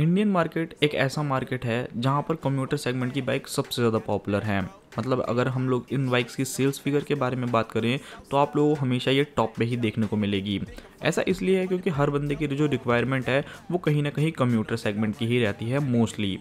Indian market एक ऐसा market है जहाँ पर कम्यूटर सेगमेंट की बाइक सबसे ज़्यादा पॉपुलर है मतलब अगर हम लोग इन बाइक्स की सेल्स फिगर के बारे में बात करें तो आप लोगों को हमेशा ये टॉप पे ही देखने को मिलेगी ऐसा इसलिए है क्योंकि हर बंदे की जो रिक्वायरमेंट है वो कहीं ना कहीं कम्यूटर सेगमेंट की ही रहती है मोस्टली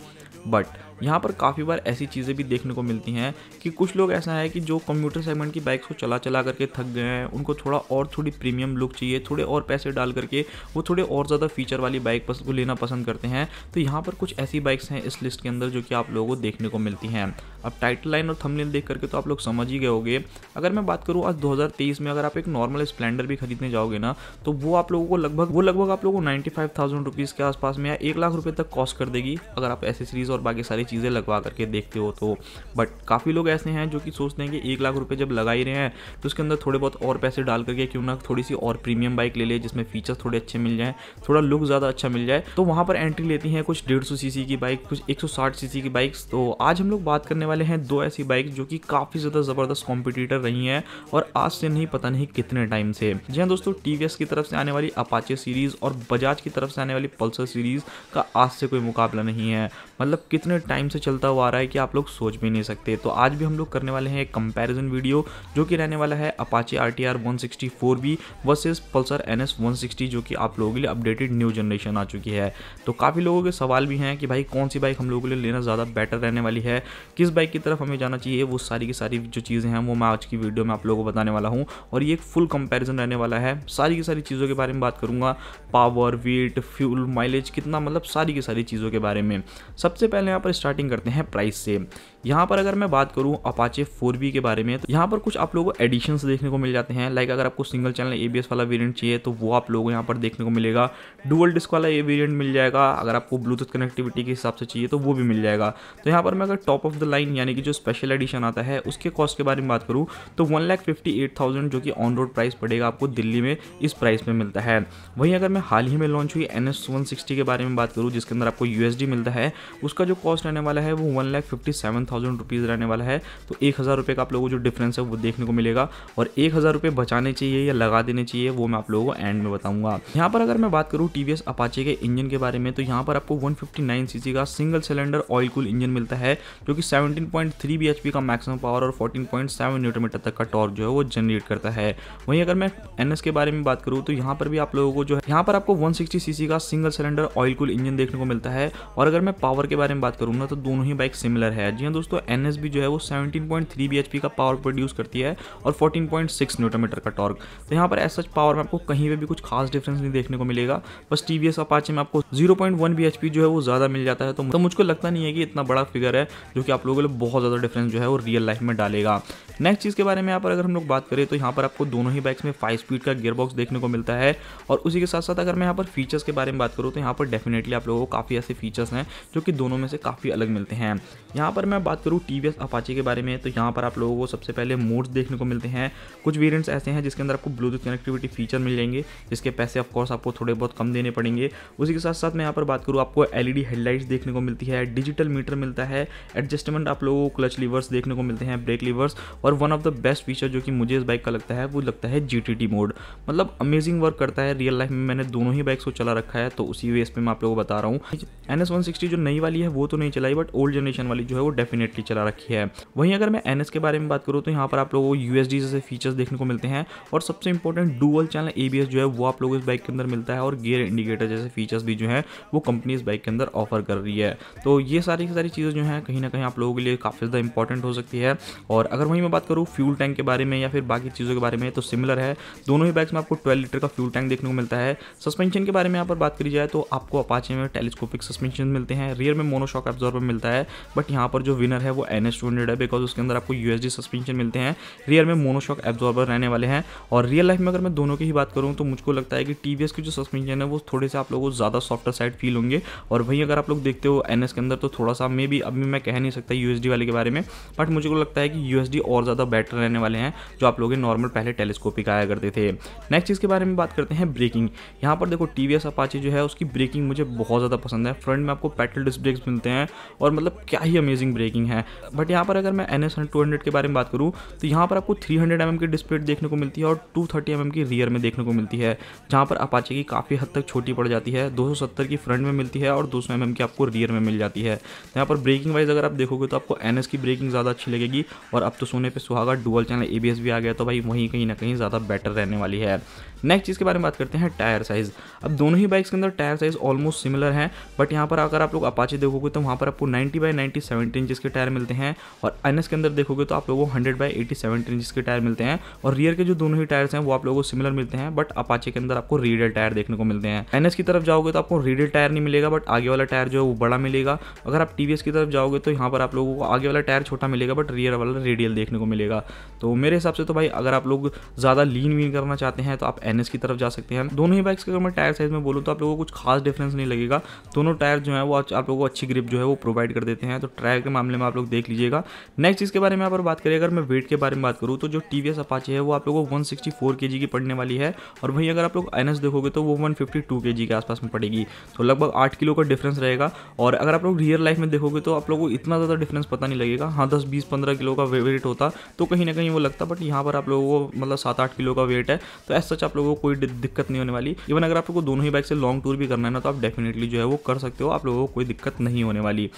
बट यहाँ पर काफ़ी बार ऐसी चीज़ें भी देखने को मिलती हैं कि कुछ लोग ऐसा है कि जो कंप्यूटर सेगमेंट की बाइक्स को चला चला करके थक गए हैं उनको थोड़ा और थोड़ी प्रीमियम लुक चाहिए थोड़े और पैसे डाल करके वो थोड़े और ज़्यादा फीचर वाली बाइक को लेना पसंद करते हैं तो यहाँ पर कुछ ऐसी बाइक्स हैं इस लिस्ट के अंदर जो कि आप लोगों को देखने को मिलती हैं अब टाइटल लाइन और थंबनेल देख करके तो आप लोग समझ ही गए होगे अगर मैं बात करूँ आज 2023 में अगर आप एक नॉर्मल स्प्लेंडर भी खरीदने जाओगे ना तो वो आप लोगों को लगभग वो लगभग आप लोगों को नाइन्टी फाइव थाउजेंड रुपीज़ के आसपास में या एक लाख रुपये तक कॉस्ट कर देगी अगर आप एसेसरीज और बाकी सारी चीज़ें लगवा करके देखते हो तो बट काफ़ी लोग ऐसे हैं जो कि सोचते हैं कि एक लाख रुपये जब लगा ही रहे हैं तो उसके अंदर थोड़े बहुत और पैसे डाल करके क्यों ना थोड़ी सी और प्रीमियम बाइक ले ले जिसमें फीचर्स थोड़े अच्छे मिल जाएँ थोड़ा लुक ज़्यादा अच्छा मिल जाए तो वहाँ पर एंट्री लेती हैं कुछ डेढ़ सीसी की बाइक कुछ एक सीसी की बाइक्स तो आज हम लोग बात करने वाले हैं दो ऐसी बाइक जो कि काफ़ी ज़्यादा ज़बरदस्त कॉम्पिटिटर रही हैं और आज से नहीं पता नहीं कितने टाइम से जी हाँ दोस्तों टी की तरफ से आने वाली अपाचे सीरीज़ और बजाज की तरफ से आने वाली पल्सर सीरीज़ का आज से कोई मुकाबला नहीं है मतलब कितने टाइम टाइम से चलता हुआ आ रहा है कि आप लोग सोच भी नहीं सकते तो आज भी हम लोग करने वाले हैं एक कंपैरिजन वीडियो जो कि रहने वाला है Apache R T R one sixty four B versus Pulsar N S one sixty जो कि आप लोगों के लिए अपडेटेड न्यू जनरेशन आ चुकी है तो काफ़ी लोगों के सवाल भी हैं कि भाई कौन सी बाइक हम लोगों के लिए लेना ज़्यादा बेटर रहने वाली है किस बाइक की तरफ हमें जाना चाहिए वो सारी की सारी जो चीज़ें हैं वो मैं आज की वीडियो में आप लोगों को बताने वाला हूँ और ये एक फुल कंपेरिजन रहने वाला है सारी की सारी चीज़ों के बारे में बात करूँगा पावर वेट फ्यूल माइलेज कितना मतलब सारी की सारी चीज़ों के बारे में सबसे पहले यहाँ पर स्टार्ट स्टार्टिंग करते हैं प्राइस से यहाँ पर अगर मैं बात करूँ अपाचे फोर के बारे में तो यहाँ पर कुछ आप लोगों को एडिशंस देखने को मिल जाते हैं लाइक अगर आपको सिंगल चैनल ए वाला वेरियंट चाहिए तो वो आप लोगों को यहाँ पर देखने को मिलेगा डुअल डिस्क वाला ये वेरियंट मिल जाएगा अगर आपको ब्लूटूथ कनेक्टिविटी के हिसाब से चाहिए तो वो भी मिल जाएगा तो यहाँ पर मैं अगर टॉप ऑफ द लाइन यानी कि जो स्पेशल एडिशन आता है उसके कॉस्ट के बारे में बात करूँ तो one lakh fifty eight thousand जो कि ऑन रोड प्राइस पड़ेगा आपको दिल्ली में इस प्राइस में मिलता है वहीं अगर मैं हाल ही में लॉन्च हुई एन एस वन सिक्सटी के बारे में बात करूँ जिसके अंदर आपको यू मिलता है उसका जो कॉस्ट है रहने वाला है वो one lakh fifty seven thousand rupees रहने वाला है तो एक हज़ार रुपये का आप लोगों को जो डिफरेंस है वो देखने को मिलेगा और एक हज़ार रुपये बचाने चाहिए या लगा देने चाहिए वो मैं आप लोगों को एंड में बताऊंगा यहाँ पर अगर मैं बात करूँ टी वी अपाचे के इंजन के बारे में तो यहाँ पर आपको वन फिफ्टी का single cylinder oil cool engine मिलता है जो कि सेवनटीन पॉइंट थ्री का मैक्सिमम पावर और फोर्टीन पॉइंट सेवन न्यूटोमीटर तक का टॉर्क जो है वो जनरेट करता है वहीं अगर मैं एन के बारे में बात करूँ तो यहाँ पर भी आप लोगों को जो है यहाँ पर आपको वन सिक्सटी का single cylinder oil cool engine देखने को मिलता है और अगर मैं पावर के बारे में बात करूँ तो दोनों ही बाइक सिमिलर है जी हाँ दोस्तों एन जो है वो 17.3 पॉइंट का पावर प्रोड्यूस करती है और 14.6 न्यूटन मीटर का टॉर्क तो यहाँ पर ऐसा पावर में आपको कहीं पर भी कुछ खास डिफरेंस नहीं देखने को मिलेगा बस टी वी में आपको जीरो पॉइंट जो है वो ज़्यादा मिल जाता है तो, तो मुझको लगता नहीं है कि इतना बड़ा फिगर है जो कि आप लोगों के लिए बहुत ज़्यादा डिफरेंस जो है वो रियल लाइफ में डालेगा नेक्स्ट चीज़ के बारे में यहाँ पर अगर हम लोग बात करें तो यहाँ पर आपको दोनों ही बाइक्स में फाइव स्पीड का गियर बॉक्स देखने को मिलता है और उसी के साथ साथ अगर मैं यहाँ पर फीचर्स के बारे में बात करूँ तो यहाँ पर डेफिनेटली आप लोगों को काफ़ी ऐसे फीचर्स हैं जो कि दोनों में से काफ़ी काफ़ी अलग मिलते हैं यहाँ पर मैं बात करूँ टी वी अपाचे के बारे में तो यहाँ पर आप लोगों को सबसे पहले मोड्स देखने को मिलते हैं कुछ वेरियंट्स ऐसे हैं जिसके अंदर आपको ब्लूटूथ कनेक्टिविटी फीचर मिल जाएंगे जिसके पैसे ऑफकोर्स आपको थोड़े बहुत कम देने पड़ेंगे उसी के साथ साथ मैं यहाँ पर बात करूँ आपको एल हेडलाइट्स e देखने को मिलती है डिजिटल मीटर मिलता है एडजस्टमेंट आप लोगों को क्लच लीवर्स देखने को मिलते हैं ब्रेक लीवर्स और one of the best feature जो कि मुझे इस बाइक का लगता है वो लगता है जी टी मोड मतलब अमेजिंग वर्क करता है रियल लाइफ में मैंने दोनों ही बाइक्स को चला रखा है तो उसी वेस पे मैं आप लोगों को बता रहा हूँ एन एस सिक्सटी जो नई वाली है वो तो नहीं चलाई बट ओल्ड जनरेशन वाली जो है वो डेफिनेटली चला रखी है वहीं अगर मैं एनएस के बारे में बात करूँ तो यहाँ पर आप लोगों को यू जैसे फीचर्स देखने को मिलते हैं और सबसे इंपॉर्टेंट डुअल चैनल ए जो है वो आप लोगों इस बाइक के अंदर मिलता है और गियर इंडिकेटर जैसे फीचर्स भी जो है वो कंपनी इस बाइक के अंदर ऑफर कर रही है तो ये सारी की सारी चीज़ें जो है कहीं ना कहीं आप लोगों के लिए काफ़ी ज़्यादा इंपॉर्टेंट हो सकती है और अगर वहीं मैं बात करूँ फ्यूल टैंक के बारे में या फिर बाकी चीज़ों के बारे में तो सिमिलर है दोनों ही बाइक्स में आपको ट्वेल्व लीटर का फ्यूल टैंक देखने को मिलता है सस्पेंशन के बारे में यहाँ पर बात करी जाए तो आपको अपाचे में टेलीस्कोपिक सस्पेंशन मिलते हैं रियर में मोनोशॉक एब्जॉर्व हज़ार रुपये मिलता है बट यहाँ पर जो विनर है वो एन एस है बिकॉज उसके अंदर आपको यू सस्पेंशन मिलते हैं रियर में मोनोशॉक एब्जॉर्बर रहने वाले हैं और रियल लाइफ में अगर मैं दोनों की ही बात करूँ तो मुझको लगता है कि टी की जो सस्पेंशन है वो थोड़े से आप लोगों को ज़्यादा सॉफ्टर साइड फील होंगे और वहीं अगर आप लोग देखते हो एन के अंदर तो थोड़ा सा मे भी अभी मैं कह नहीं सकता यू वाले के बारे में बट मुझे लगता है कि यू और ज़्यादा बेटर रहने वाले हैं जो आप लोग नॉर्मल पहले टेलीस्कोपिक आया करते थे नेक्स्ट चीज़ के बारे में बात करते हैं ब्रेकिंग यहाँ पर देखो टी वी जो है उसकी ब्रेकिंग मुझे बहुत ज़्यादा पसंद है फ्रंट में आपको पेट्रोल डिस्क ब्रेक्स मिलते हैं और मतलब क्या ही अमेजिंग ब्रेकिंग है बट यहाँ पर अगर मैं एन एस के बारे में बात करूँ तो यहाँ पर आपको थ्री हंड्रेड mm की डिस्प्ले देखने को मिलती है और टू थर्टी mm की रियर में देखने को मिलती है जहाँ पर अपाचे की काफ़ी हद तक छोटी पड़ जाती है दो सौ सत्तर की फ्रंट में मिलती है और दो सौ mm की आपको रियर में मिल जाती है तो यहाँ पर ब्रेकिंग वाइज अगर आप देखोगे तो आपको एन की ब्रेकिंग ज़्यादा अच्छी लगेगी और अब तो सोने पर सुहागा डुअल चैनल ए भी आ गया तो भाई वहीं कहीं ना कहीं ज़्यादा बेटर रहने वाली है नेक्स्ट चीज़ के बारे में बात करते हैं टायर साइज़ अब दोनों ही बाइक्स के अंदर टायर साइज़ ऑलमोस्ट सिमिलर है बट यहाँ पर अगर आप लोग अपाचे देखोगे तो वहाँ पर आपको 90 बाई 90 सेवेंटी इंच के टायर मिलते हैं और एन के अंदर देखोगे तो आप लोगों को hundred by eighty seventy inch के टायर मिलते हैं और रियर के जो दोनों ही टायर्स हैं वो आप लोगों को सिमिलर मिलते हैं बट अपाचे के अंदर आपको रेडियल टायर देखने को मिलते हैं एन की तरफ जाओगे तो आपको रीडल टायर नहीं मिलेगा बट आगे वाला टायर जो है वो बड़ा मिलेगा अगर आप टी की तरफ जाओगे तो यहाँ पर आप लोगों को आगे वाला टायर छोटा मिलेगा बट रियर वाला रेडियल देखने को मिलेगा तो मेरे हिसाब से तो भाई अगर आप लोग ज़्यादा लीन वीन करना चाहते हैं तो आप एन की तरफ जा सकते हैं दोनों ही बाइक्स का अगर मैं टायर साइज में बोलूँ तो आप लोगों को कुछ खास डिफरेंस नहीं लगेगा दोनों टायर जो है वो आप लोगों को अच्छी ग्रिप जो है वो प्रोवाइड कर देते हैं तो टायर के मामले में आप लोग देख लीजिएगा नेक्स्ट के बारे में यहाँ पर बात करें अगर मैं वेट के बारे में बात करूँ तो जो टी वी है वो आप लोगों को वन सिक्सटी की पड़ने वाली है और वहीं अगर आप लोग एन देखोगे तो वो वन फिफ्टी के आसपास में पड़ेगी तो लगभग आठ किलो का डिफरेंस रहेगा और अगर आप लोग रियल लाइफ में देखोगे तो आप लोगों को इतना ज़्यादा डिफरेंस पता नहीं लगेगा हाँ दस बीस पंद्रह किलो का वेट होता तो कहीं ना कहीं वो लगता बट यहाँ पर आप लोगों को मतलब सात आठ किलो का वेट है तो ऐसा सच आप लोगों को कोई दिक्कत नहीं होने वाली इवन अगर आप लोगों को दोनों ही बाइक से लॉन्ग टूर भी करना है ना तो आप डेफिनेटली जो है वो कर सकते हो आप लोगों को कोई दिक्कत नहीं होने वाली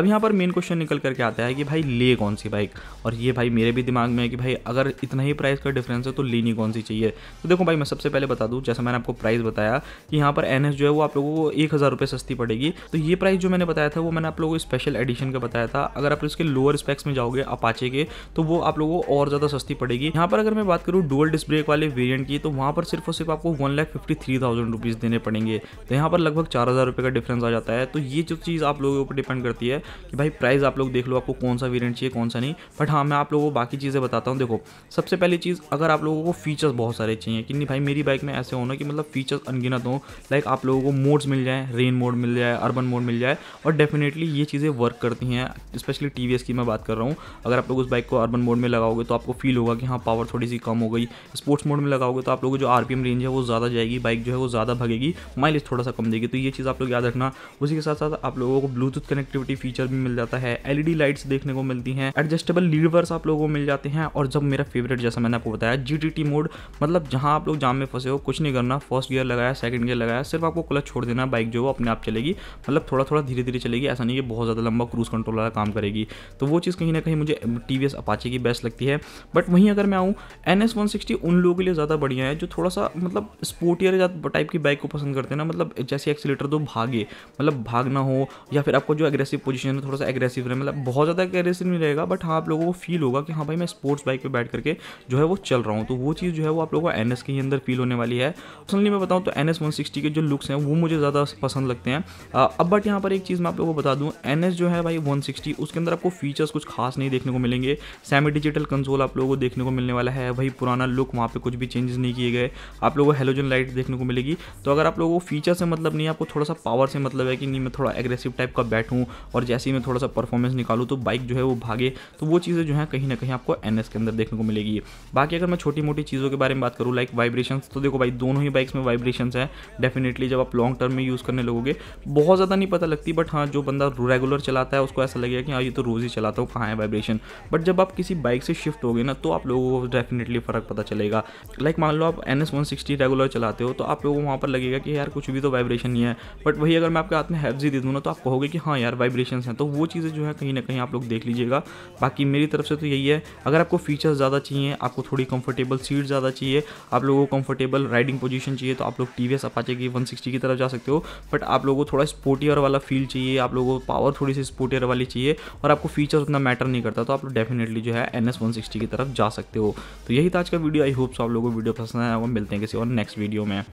अब यहाँ पर मेन क्वेश्चन निकल करके आता है कि भाई ले कौन सी बाइक और ये भाई मेरे भी दिमाग में है कि भाई अगर इतना ही प्राइस का डिफरेंस है तो लेनी कौन सी चाहिए तो देखो भाई मैं सबसे पहले बता दूँ जैसा मैंने आपको प्राइस बताया कि यहाँ पर एन जो है वो आप लोगों को एक हज़ार सस्ती पड़ेगी तो ये प्राइस जो मैंने बताया था वो मैंने आप लोगों को स्पेशल एडिशन का बताया था अगर आप इसके लोअर स्पेक्स में जाओगे अपाचे के तो वो आप लोगों को और ज़्यादा सस्ती पड़ेगी यहाँ पर अगर मैं बात करूँ डुअल डिस्क ब्रेक वाले वेरियंट की तो वहाँ पर सिर्फ और सिर्फ आपको one lakh fifty three thousand rupees देने पड़ेंगे तो यहाँ पर लगभग चार हज़ार रुपये का डिफरेंस आ जाता है तो ये जो चीज़ आप लोगों पर ऊपर डिपेंड करती है कि भाई प्राइस आप लोग देख लो आपको कौन सा वेरियंट चाहिए कौन सा नहीं बट हाँ मैं आप लोगों को बाकी चीज़ें बताता हूँ देखो सबसे पहली चीज़ अगर आप लोगों को फीचर्स बहुत सारे चाहिए कि नहीं भाई मेरी बाइक में ऐसे होना कि मतलब फीचर्स अनगिनत हो लाइक आप लोगों को मोड्स मिल जाए रेन मोड मिल जाए अर्बन मोड मिल जाए और डेफिनेटली ये चीज़ें वर्क करती हैं स्पेशली टी की मैं बात कर रहा हूँ अगर आप लोग उस बाइक को अर्बन मोड में लगाओगे तो आपको फील होगा कि हाँ पावर थोड़ी सी कम हो गई स्पोर्ट्स मोड में लगाओगे तो आप लोगों को जो आर आरपीएम रेंज है वो ज़्यादा जाएगी बाइक जो है वो ज़्यादा भगेगी माइलेज थोड़ा सा कम देगी तो ये चीज़ आप लोग याद रखना उसी के साथ साथ आप लोगों को ब्लूटूथ कनेक्टिविटी फीचर भी मिल जाता है एलईडी लाइट्स e देखने को मिलती हैं एडजस्टेबल लीडवर्स आप लोगों को मिल जाते हैं और जब मेरा फेवरेट जैसा मैंने आपको बताया जी मोड मतलब जहाँ आप लोग जाम में फंसे हो कुछ नहीं करना फर्स्ट गियर लगाया सेकंड गियर लगाया सिर्फ आपको क्लच छोड़ देना बाइक जो है अपने आप चलेगी मतलब थोड़ा थोड़ा धीरे धीरे चलेगी ऐसा नहीं है बहुत ज़्यादा लंबा क्रूज कंट्रोल वाला काम करेगी तो वो चीज़ कहीं ना कहीं मुझे टी वी की बेस्ट लगती है बट वहीं अगर मैं आऊँ एन एस उन लोगों के लिए ज़्यादा बढ़िया है जो थोड़ा थोड़ा सा मतलब स्पोर्टियर टाइप की बाइक को पसंद करते हैं ना मतलब जैसे एक्सीटर तो भागे मतलब भागना हो या फिर आपको जो एग्रेसिव पोजीशन है थोड़ा सा एग्रेसिव रहे मतलब बहुत ज़्यादा एग्रेसिव नहीं रहेगा बट हाँ आप लोगों को फील होगा कि हाँ भाई मैं स्पोर्ट्स बाइक पर बैठ करके जो है वो चल रहा हूँ तो वो चीज़ जो है वो आप लोगों को एन के ही अंदर फील होने वाली है पर्सनली मैं बताऊँ तो एन एस के जो लुक्स हैं वो मुझे ज़्यादा पसंद लगते हैं अब बट यहाँ पर एक चीज़ मैं आप लोगों को बता दूँ एन जो है भाई वन उसके अंदर आपको फीचर्स कुछ खास नहीं देखने को मिलेंगे सेमी डिजिटल कंसोल आप लोगों को देखने को मिलने वाला है वही पुराना लुक वहाँ पर कुछ भी चेंजेस नहीं किए गए आप लोगों को हेलोजन लाइट देखने को मिलेगी तो अगर आप लोगों को फीचर से मतलब नहीं आपको थोड़ा सा पावर से मतलब है कि नहीं मैं थोड़ा एग्रेसिव टाइप का बैठूँ और जैसे ही मैं थोड़ा सा परफॉर्मेंस निकालूँ तो बाइक जो है वो भागे तो वो चीज़ें जो है कहीं ना कहीं आपको एन के अंदर देखने को मिलेगी बाकी अगर मैं छोटी मोटी चीज़ों के बारे में बात करूँ लाइक वाइब्रेशन तो देखो भाई दोनों ही बाइक्स में वाइब्रेशन है डेफिनेटली जब आप लॉन्ग टर्म में यूज़ करने लगोगे बहुत ज़्यादा नहीं पता लगती बट हाँ जो बंदा रेगुलर चलाता है उसको ऐसा लगेगा कि हाँ ये तो रोज़ ही चलाता हूँ कहाँ है वाइब्रेशन बट जब आप किसी बाइक से शिफ्ट होगे ना तो आप लोगों को डेफिनेटली फ़र्क पता चलेगा लाइक मान लो आप N minus one sixty regular चलाते हो तो आप लोगों को वहाँ पर लगेगा कि यार कुछ भी तो वाइब्रेशन नहीं है बट वही अगर मैं आपके हाथ में हैवजी दे दूँ ना तो आप कहोगे कि हाँ यार वाइब्रेशन हैं तो वो चीज़ें जो है कहीं ना कहीं आप लोग देख लीजिएगा बाकी मेरी तरफ से तो यही है अगर आपको फीचर्स ज़्यादा चाहिए आपको थोड़ी कंफर्टेबल सीट ज़्यादा चाहिए आप लोगों को कंफर्टेबल राइडिंग पोजीशन चाहिए तो आप लोग टी वी की वन की तरफ जा सकते हो बट आप लोगों को थोड़ा स्पोर्टियर वाला फील चाहिए आप लोगों को पावर थोड़ी सी स्पोर्टियर वाली चाहिए और आपको फीचर उतना मैटर नहीं करता तो आप लोग डेफिनेटली जो है एन एस सिक्सटी की तरफ जा सकते हो तो यही था आज का वीडियो आई होप्स आप लोगों को वीडियो पसंद आया होगा मिलते हैं किसी और नेक्स्ट वीडियो में